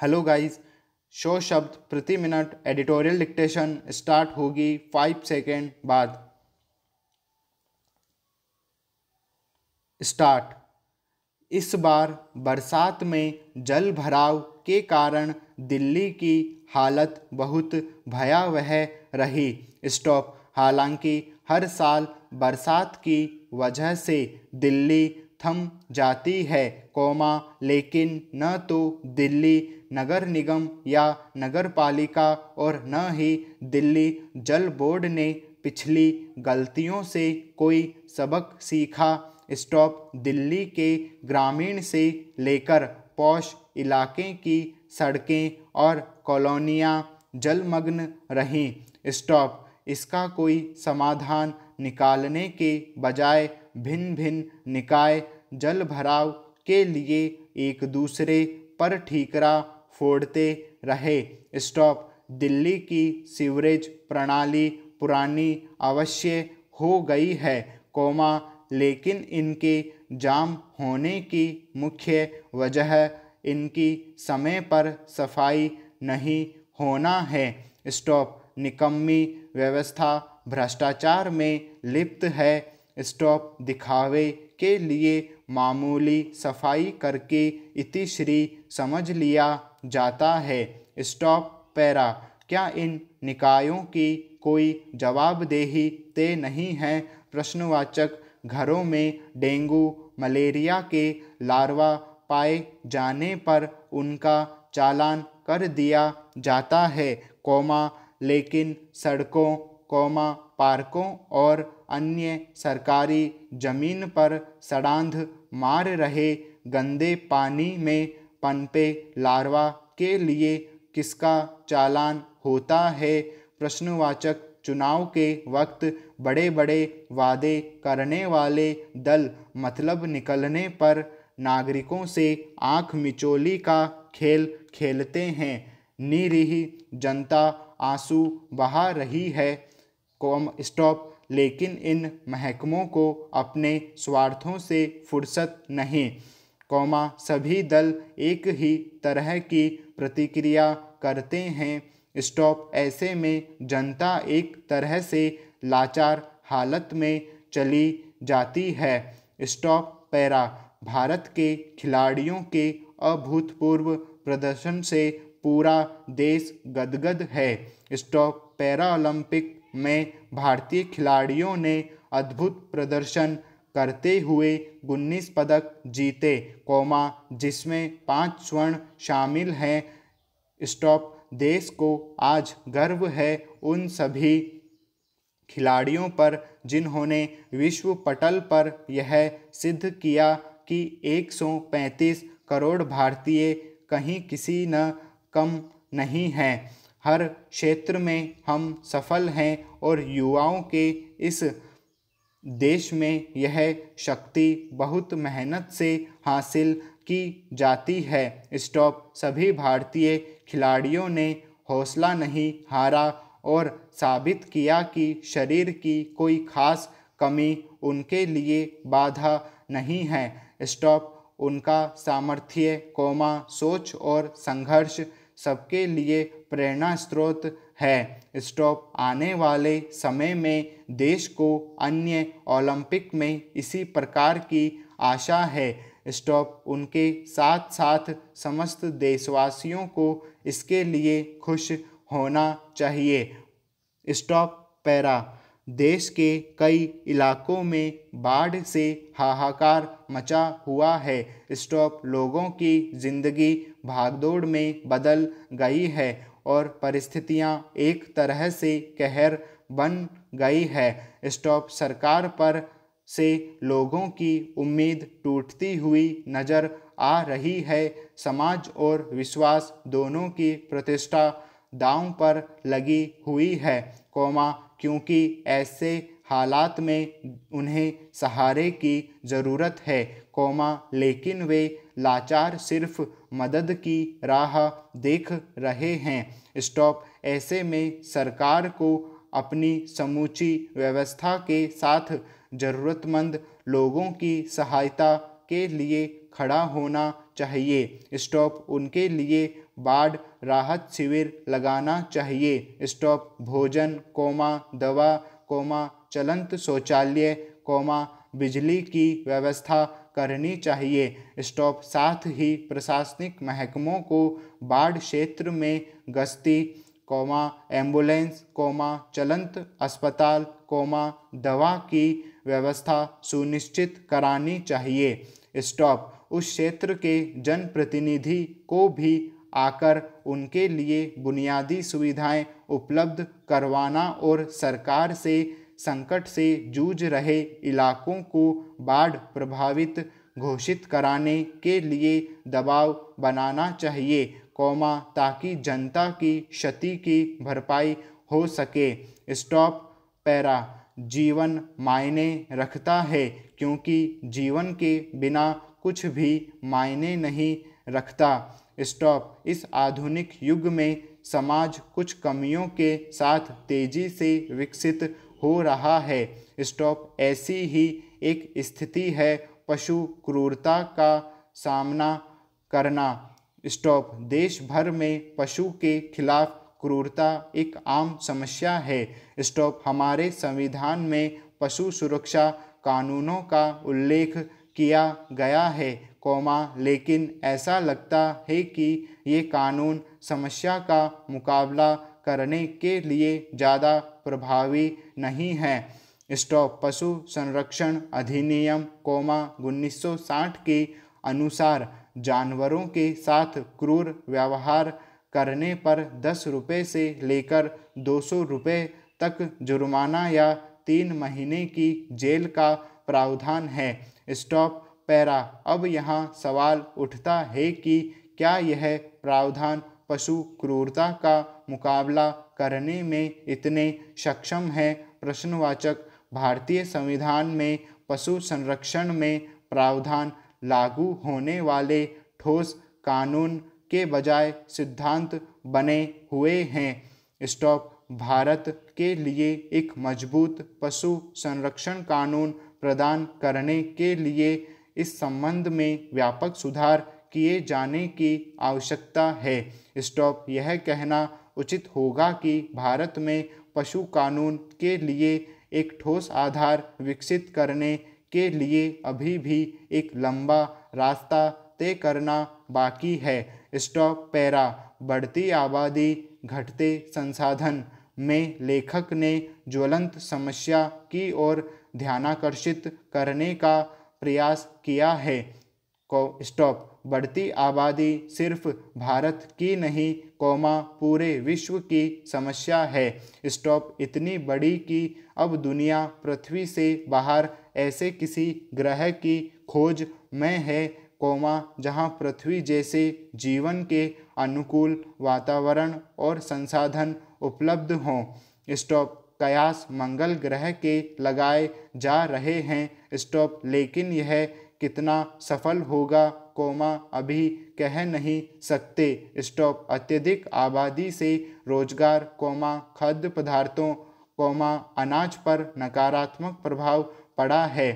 hello guys शो शब्द प्रति मिनट एडिटोरियल डिक्टेशन स्टार्ट होगी फाइव सेकेंड बाद स्टार्ट इस बार बरसात में जल भराव के कारण दिल्ली की हालत बहुत भयावह रही स्टॉप हालांकि हर साल बरसात की वजह से दिल्ली थम जाती है कोमा लेकिन न तो दिल्ली नगर निगम या नगर पालिका और न ही दिल्ली जल बोर्ड ने पिछली गलतियों से कोई सबक सीखा स्टॉप दिल्ली के ग्रामीण से लेकर पौष इलाके की सड़कें और कॉलोनियाँ जलमग्न रहीं स्टॉप इसका कोई समाधान निकालने के बजाय भिन्न भिन्न निकाय जल भराव के लिए एक दूसरे पर ठीकरा फोड़ते रहे स्टॉप दिल्ली की सीवरेज प्रणाली पुरानी अवश्य हो गई है कोमा लेकिन इनके जाम होने की मुख्य वजह इनकी समय पर सफाई नहीं होना है स्टॉप निकम्मी व्यवस्था भ्रष्टाचार में लिप्त है स्टॉप दिखावे के लिए मामूली सफाई करके इतिश्री समझ लिया जाता है स्टॉप पैरा क्या इन निकायों की कोई जवाबदेही तय नहीं है प्रश्नवाचक घरों में डेंगू मलेरिया के लार्वा पाए जाने पर उनका चालान कर दिया जाता है कोमा लेकिन सड़कों कौमा पार्कों और अन्य सरकारी जमीन पर सड़ांध मार रहे गंदे पानी में पनपे लार्वा के लिए किसका चालान होता है प्रश्नवाचक चुनाव के वक्त बड़े बड़े वादे करने वाले दल मतलब निकलने पर नागरिकों से आंख मिचोली का खेल खेलते हैं निरीह जनता आंसू बहा रही है कॉम स्टॉप लेकिन इन महकमों को अपने स्वार्थों से फुर्सत नहीं कौमा सभी दल एक ही तरह की प्रतिक्रिया करते हैं स्टॉप ऐसे में जनता एक तरह से लाचार हालत में चली जाती है स्टॉप पैरा भारत के खिलाड़ियों के अभूतपूर्व प्रदर्शन से पूरा देश गदगद है स्टॉप पैरा ओलंपिक में भारतीय खिलाड़ियों ने अद्भुत प्रदर्शन करते हुए उन्नीस पदक जीते कोमा जिसमें पाँच स्वर्ण शामिल हैं स्टॉप देश को आज गर्व है उन सभी खिलाड़ियों पर जिन्होंने विश्व पटल पर यह सिद्ध किया कि 135 करोड़ भारतीय कहीं किसी न कम नहीं हैं हर क्षेत्र में हम सफल हैं और युवाओं के इस देश में यह शक्ति बहुत मेहनत से हासिल की जाती है स्टॉप सभी भारतीय खिलाड़ियों ने हौसला नहीं हारा और साबित किया कि शरीर की कोई खास कमी उनके लिए बाधा नहीं है स्टॉप उनका सामर्थ्य कोमा सोच और संघर्ष सबके लिए प्रेरणा स्रोत है स्टॉप आने वाले समय में देश को अन्य ओलंपिक में इसी प्रकार की आशा है स्टॉप उनके साथ साथ समस्त देशवासियों को इसके लिए खुश होना चाहिए स्टॉप पैरा देश के कई इलाकों में बाढ़ से हाहाकार मचा हुआ है स्टॉप लोगों की जिंदगी भागदौड़ में बदल गई है और परिस्थितियां एक तरह से कहर बन गई है स्टॉप सरकार पर से लोगों की उम्मीद टूटती हुई नज़र आ रही है समाज और विश्वास दोनों की प्रतिष्ठा दांव पर लगी हुई है कोमा क्योंकि ऐसे हालात में उन्हें सहारे की ज़रूरत है कोमा लेकिन वे लाचार सिर्फ मदद की राह देख रहे हैं स्टॉप ऐसे में सरकार को अपनी समूची व्यवस्था के साथ ज़रूरतमंद लोगों की सहायता के लिए खड़ा होना चाहिए स्टॉप उनके लिए बाढ़ राहत शिविर लगाना चाहिए स्टॉप भोजन कोमा दवा कोमा चलंत शौचालय कोमा बिजली की व्यवस्था करनी चाहिए स्टॉप साथ ही प्रशासनिक महकमों को बाढ़ क्षेत्र में गश्ती कोमा एम्बुलेंस कोमा चलंत अस्पताल कोमा दवा की व्यवस्था सुनिश्चित करानी चाहिए स्टॉप उस क्षेत्र के जनप्रतिनिधि को भी आकर उनके लिए बुनियादी सुविधाएं उपलब्ध करवाना और सरकार से संकट से जूझ रहे इलाकों को बाढ़ प्रभावित घोषित कराने के लिए दबाव बनाना चाहिए कौमा ताकि जनता की क्षति की भरपाई हो सके स्टॉप पैरा जीवन मायने रखता है क्योंकि जीवन के बिना कुछ भी मायने नहीं रखता स्टॉप इस आधुनिक युग में समाज कुछ कमियों के साथ तेजी से विकसित हो रहा है स्टॉप ऐसी ही एक स्थिति है पशु क्रूरता का सामना करना स्टॉप देश भर में पशु के खिलाफ क्रूरता एक आम समस्या है स्टॉप हमारे संविधान में पशु सुरक्षा कानूनों का उल्लेख किया गया है कौमा लेकिन ऐसा लगता है कि ये कानून समस्या का मुकाबला करने के लिए ज़्यादा प्रभावी नहीं है स्टॉप पशु संरक्षण अधिनियम कोमा 1960 के अनुसार जानवरों के साथ क्रूर व्यवहार करने पर दस रुपये से लेकर दो सौ रुपये तक जुर्माना या तीन महीने की जेल का प्रावधान है स्टॉप पैरा अब यहाँ सवाल उठता है कि क्या यह प्रावधान पशु क्रूरता का मुकाबला करने में इतने सक्षम हैं प्रश्नवाचक भारतीय संविधान में पशु संरक्षण में प्रावधान लागू होने वाले ठोस कानून के बजाय सिद्धांत बने हुए हैं स्टॉप भारत के लिए एक मजबूत पशु संरक्षण कानून प्रदान करने के लिए इस संबंध में व्यापक सुधार किए जाने की आवश्यकता है स्टॉप यह कहना उचित होगा कि भारत में पशु कानून के लिए एक ठोस आधार विकसित करने के लिए अभी भी एक लंबा रास्ता तय करना बाकी है स्टॉप पैरा बढ़ती आबादी घटते संसाधन में लेखक ने ज्वलंत समस्या की ओर ध्यानाकर्षित करने का प्रयास किया है स्टॉप बढ़ती आबादी सिर्फ भारत की नहीं कौमा पूरे विश्व की समस्या है स्टॉप इतनी बड़ी कि अब दुनिया पृथ्वी से बाहर ऐसे किसी ग्रह की खोज में है कौमा जहां पृथ्वी जैसे जीवन के अनुकूल वातावरण और संसाधन उपलब्ध हों स्टॉप कयास मंगल ग्रह के लगाए जा रहे हैं स्टॉप लेकिन यह कितना सफल होगा कोमा अभी कह नहीं सकते स्टॉप अत्यधिक आबादी से रोजगार कोमा खाद्य पदार्थों कोमा अनाज पर नकारात्मक प्रभाव पड़ा है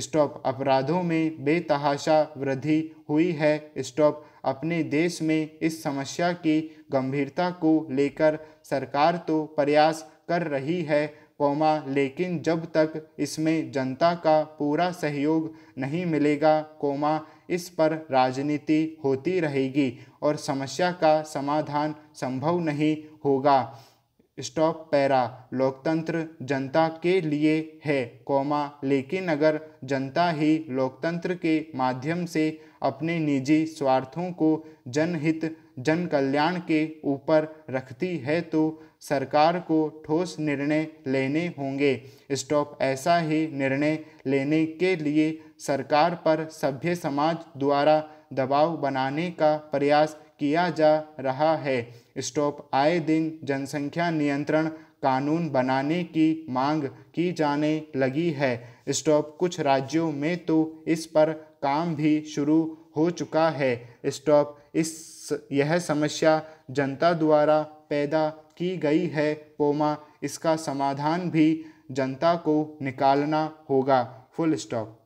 स्टॉप अपराधों में बेतहाशा वृद्धि हुई है स्टॉप अपने देश में इस समस्या की गंभीरता को लेकर सरकार तो प्रयास कर रही है कौमा लेकिन जब तक इसमें जनता का पूरा सहयोग नहीं मिलेगा कौमा इस पर राजनीति होती रहेगी और समस्या का समाधान संभव नहीं होगा स्टॉप पैरा लोकतंत्र जनता के लिए है कौमा लेकिन अगर जनता ही लोकतंत्र के माध्यम से अपने निजी स्वार्थों को जनहित जन कल्याण के ऊपर रखती है तो सरकार को ठोस निर्णय लेने होंगे स्टॉप ऐसा ही निर्णय लेने के लिए सरकार पर सभ्य समाज द्वारा दबाव बनाने का प्रयास किया जा रहा है स्टॉप आए दिन जनसंख्या नियंत्रण कानून बनाने की मांग की जाने लगी है स्टॉप कुछ राज्यों में तो इस पर काम भी शुरू हो चुका है स्टॉप इस यह समस्या जनता द्वारा पैदा की गई है पोमा इसका समाधान भी जनता को निकालना होगा फुल स्टॉप